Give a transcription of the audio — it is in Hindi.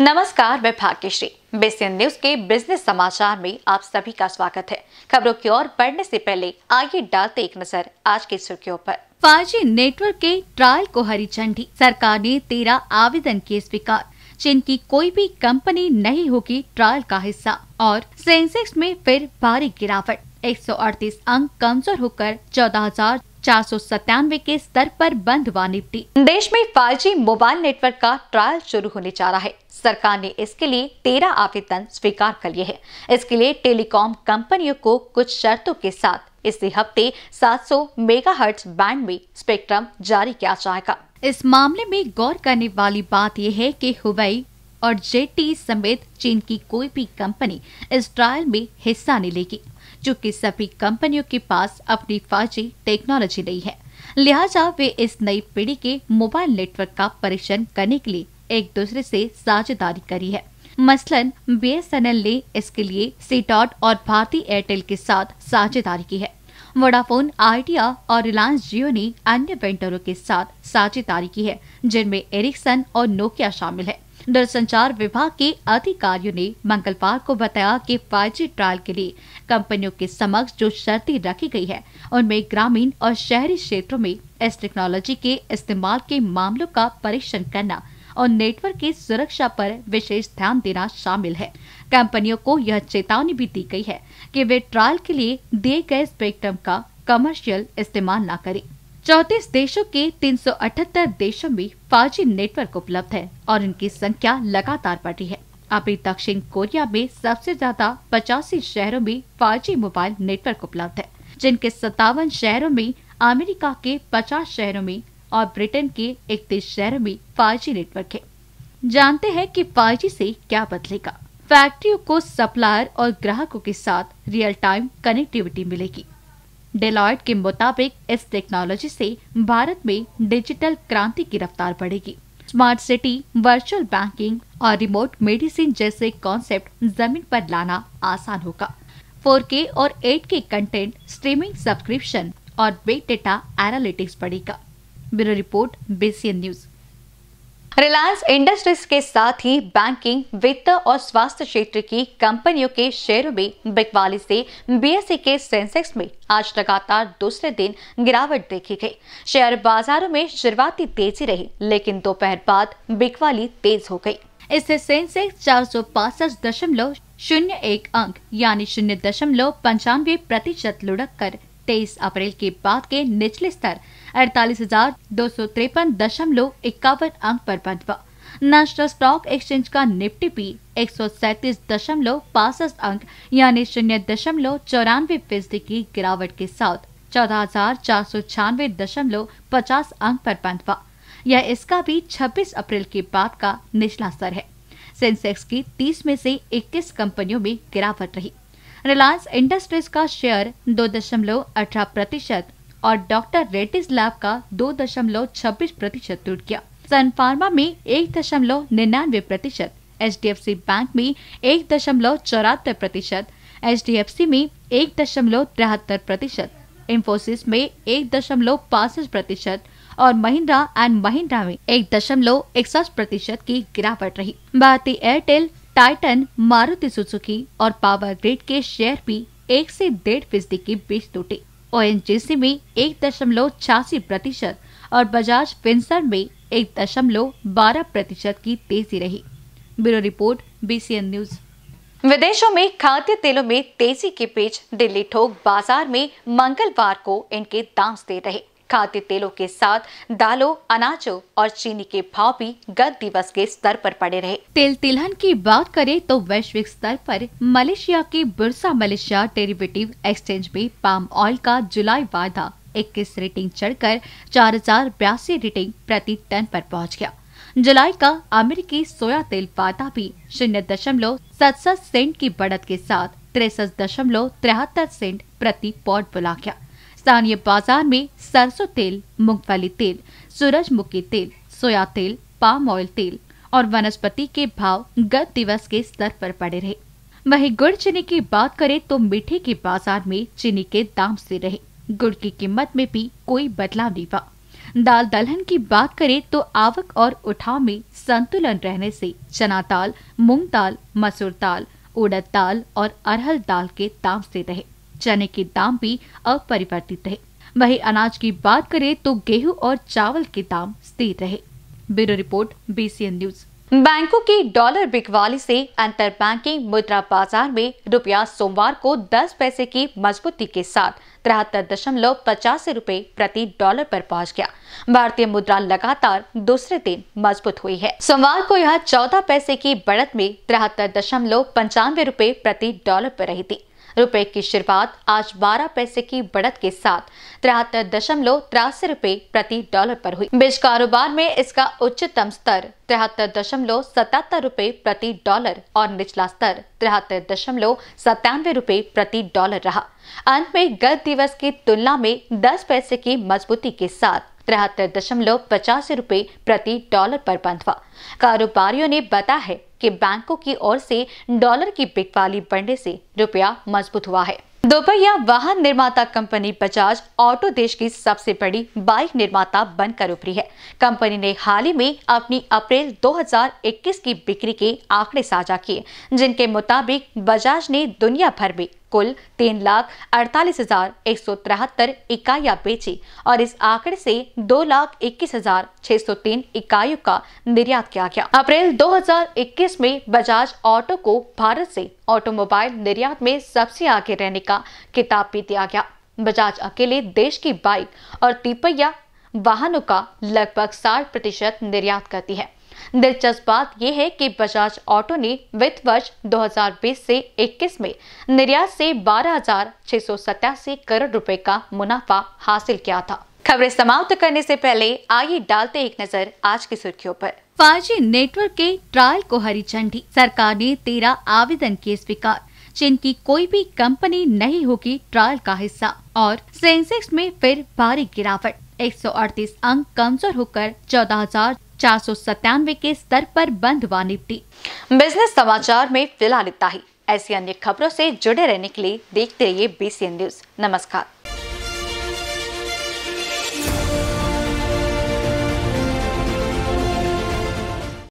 नमस्कार मैं भाग्यश्री बेसियन न्यूज के बिजनेस समाचार में आप सभी का स्वागत है खबरों की ओर बढ़ने से पहले आइए डालते एक नजर आज की सुर्खियों पर 5G नेटवर्क के ट्रायल को हरी झंडी सरकार ने तेरह आवेदन किए स्वीकार चीन की कोई भी कंपनी नहीं होगी ट्रायल का हिस्सा और सेंसेक्स में फिर भारी गिरावट 138 अंक कमजोर होकर चौदह हजार चार के स्तर पर बंद व निपटी देश में 5G मोबाइल नेटवर्क का ट्रायल शुरू होने जा रहा है सरकार ने इसके लिए तेरह आवेदन स्वीकार कर लिए हैं इसके लिए टेलीकॉम कंपनियों को कुछ शर्तों के साथ इसी हफ्ते 700 मेगाहर्ट्ज बैंड में स्पेक्ट्रम जारी किया जाएगा इस मामले में गौर करने वाली बात यह है की हुई और जेटी समेत चीन की कोई भी कंपनी इस ट्रायल में हिस्सा नहीं लेगी जो कि सभी कंपनियों के पास अपनी जी टेक्नोलॉजी नहीं है लिहाजा वे इस नई पीढ़ी के मोबाइल नेटवर्क का परीक्षण करने के लिए एक दूसरे से साझेदारी करी है मसलन एल ने इसके लिए सीटॉट और भारतीय एयरटेल के साथ साझेदारी की है वोडाफोन आइडिया और रिलायंस जियो ने अन्य वेंडरों के साथ साझेदारी की है जिनमें एरिक्सन और नोकिया शामिल है दूरसंचार विभाग के अधिकारियों ने मंगलवार को बताया कि 5G ट्रायल के लिए कंपनियों के समक्ष जो शर्तें रखी गई है उनमें ग्रामीण और शहरी क्षेत्रों में इस टेक्नोलॉजी के इस्तेमाल के मामलों का परीक्षण करना और नेटवर्क की सुरक्षा पर विशेष ध्यान देना शामिल है कंपनियों को यह चेतावनी भी दी गई है कि वे ट्रायल के लिए दिए गए स्पेक्ट्रम का कमर्शियल इस्तेमाल न करें चौतीस देशों के 378 देशों में 5G नेटवर्क उपलब्ध है और इनकी संख्या लगातार बढ़ी है अभी दक्षिण कोरिया में सबसे ज्यादा पचासी शहरों में 5G मोबाइल नेटवर्क उपलब्ध है जिनके सत्तावन शहरों में अमेरिका के 50 शहरों में और ब्रिटेन के इकतीस शहरों में 5G नेटवर्क है जानते हैं कि 5G से क्या बदलेगा फैक्ट्रियों को सप्लायर और ग्राहकों के साथ रियल टाइम कनेक्टिविटी मिलेगी डेलॉयट के मुताबिक इस टेक्नोलॉजी से भारत में डिजिटल क्रांति की रफ्तार बढ़ेगी स्मार्ट सिटी वर्चुअल बैंकिंग और रिमोट मेडिसिन जैसे कॉन्सेप्ट जमीन पर लाना आसान होगा 4K और 8K कंटेंट स्ट्रीमिंग सब्सक्रिप्शन और बिग डेटा एनालिटिक्स बढ़ेगा ब्यूरो रिपोर्ट बेसियन न्यूज़ रिलायंस इंडस्ट्रीज के साथ ही बैंकिंग वित्त और स्वास्थ्य क्षेत्र की कंपनियों के शेयरों में बिकवाली से बीएसई e के सेंसेक्स में आज लगातार दूसरे दिन गिरावट देखी गई शेयर बाजारों में शुरुआती तेजी रही लेकिन दोपहर बाद बिकवाली तेज हो गई इससे सेंसेक्स चार सौ पासठ दशमलव शून्य एक अंक यानी शून्य दशमलव पंचानवे प्रतिशत लुढ़क कर तेईस अप्रैल के बाद के निचले स्तर अड़तालीस हजार दो सौ तिरपन दशमलव इक्यावन अंक पर बंद हुआ नेशनल स्टॉक एक्सचेंज का निफ्टी भी एक सौ दशमलव अंक यानी शून्य दशमलव चौरानवे फीसदी की गिरावट के साथ चौदह हजार चार सौ छियानवे दशमलव पचास अंक पर बंद हुआ यह इसका भी 26 अप्रैल के बाद का निचला स्तर है सेंसेक्स की 30 में से 21 कंपनियों में गिरावट रही रिलायंस इंडस्ट्रीज का शेयर दो दशमलव अठारह प्रतिशत और डॉक्टर रेटिस लैब का दो दशमलव छब्बीस प्रतिशत टूट गया सन फार्मा में एक दशमलव निन्यानवे प्रतिशत एच बैंक में एक दशमलव चौरातर प्रतिशत एच में एक दशमलव तिहत्तर प्रतिशत इन्फोसिस में एक दशमलव पासठ प्रतिशत और महिंद्रा एंड महिंद्रा में एक दशमलव इकसठ प्रतिशत की गिरावट रही भारतीय एयरटेल टाइटन मारुति सुजुकी और पावर ग्रिड के शेयर भी एक से डेढ़ फीसदी के बीच टूटे ओ में एक दशमलव छियासी प्रतिशत और बजाज पेंशन में एक दशमलव बारह प्रतिशत की तेजी रही ब्यूरो रिपोर्ट बीसीएन न्यूज विदेशों में खाद्य तेलों में तेजी के बीच दिल्ली ठोक बाजार में मंगलवार को इनके दाम स्थिर रहे खाद्य तेलों के साथ दालों अनाजों और चीनी के भाव भी गत दिवस के स्तर पर पड़े रहे तेल तिलहन की बात करें तो वैश्विक स्तर पर मलेशिया के बुरसा मलेशिया डेरिवेटिव एक्सचेंज में पाम ऑयल का जुलाई वायदा इक्कीस रेटिंग चढ़कर चार हजार बयासी रेटिंग प्रति टन पर पहुंच गया जुलाई का अमेरिकी सोया तेल वायदा भी शून्य दशमलव सतसठ सेंट की बढ़त के साथ तिरसठ दशमलव तिहत्तर सेंट प्रति पॉट बुला गया स्थानीय बाजार में सरसों तेल मूंगफली तेल सूरजमुखी तेल सोया तेल पाम ऑयल तेल और वनस्पति के भाव गत दिवस के स्तर पर पड़े रहे वहीं गुड़ चीनी की बात करें तो मीठे के बाजार में चीनी के दाम से रहे गुड़ की कीमत में भी कोई बदलाव नहीं हुआ दाल दलहन की बात करें तो आवक और उठाव में संतुलन रहने से चना दाल मूंग दाल मसूर दाल उड़द दाल और अरहल दाल के दाम से रहे चने के दाम भी अपरिवर्तित रहे वहीं अनाज की बात करें तो गेहूं और चावल के दाम स्थिर रहे ब्यूरो रिपोर्ट बीसीएन न्यूज बैंकों की डॉलर बिकवाली से अंतर बैंकिंग मुद्रा बाजार में रुपया सोमवार को 10 पैसे की मजबूती के साथ तिहत्तर दशमलव पचासी रूपए प्रति डॉलर पर पहुंच गया भारतीय मुद्रा लगातार दूसरे दिन मजबूत हुई है सोमवार को यह 14 पैसे की बढ़त में तिहत्तर दशमलव पंचानवे रूपए प्रति डॉलर पर रही थी रुपए की शुरुआत आज 12 पैसे की बढ़त के साथ तिहत्तर दशमलव तिरासी रूपए प्रति डॉलर पर हुई बीज कारोबार में इसका उच्चतम स्तर तिहत्तर दशमलव सतहत्तर रूपए प्रति डॉलर और निचला स्तर तिहत्तर दशमलव सत्तानवे रूपए प्रति डॉलर रहा अंत में गत दिवस की तुलना में 10 पैसे की मजबूती के साथ तिहत्तर दशमलव पचासी रूपए प्रति डॉलर पर बंद हुआ कारोबारियों ने बताया है कि बैंकों की ओर से डॉलर की बिकवाली बढ़ने से रुपया मजबूत हुआ है दोपहिया वाहन निर्माता कंपनी बजाज ऑटो देश की सबसे बड़ी बाइक निर्माता बनकर उभरी है कंपनी ने हाल ही में अपनी अप्रैल 2021 की बिक्री के आंकड़े साझा किए जिनके मुताबिक बजाज ने दुनिया भर में कुल तीन लाख अड़तालीस हजार एक सौ तिहत्तर इकाइयाँ बेची और इस आंकड़े से दो लाख इक्कीस हजार छह सौ तीन इकाइयों का निर्यात किया गया अप्रैल 2021 में बजाज ऑटो को भारत से ऑटोमोबाइल निर्यात में सबसे आगे रहने का किताब भी दिया गया बजाज अकेले देश की बाइक और तिपैया वाहनों का लगभग साठ प्रतिशत निर्यात करती है दिलचस्प बात यह है कि बजाज ऑटो ने वित्त वर्ष 2020 से 21 में निर्यात से बारह करोड़ रुपए का मुनाफा हासिल किया था खबरें समाप्त करने से पहले आइए डालते एक नजर आज की सुर्खियों पर 5G नेटवर्क के ट्रायल को हरी झंडी सरकार ने तेरह आवेदन किए स्वीकार चीन की कोई भी कंपनी नहीं होगी ट्रायल का हिस्सा और सेंसेक्स में फिर भारी गिरावट 138 अंक कमजोर होकर चौदह हजार चार सौ सत्तानवे के स्तर पर बंद व निपटी बिजनेस समाचार में फिलहाल इतना ही ऐसी अन्य खबरों से जुड़े रहने के लिए देखते रहिए बी न्यूज नमस्कार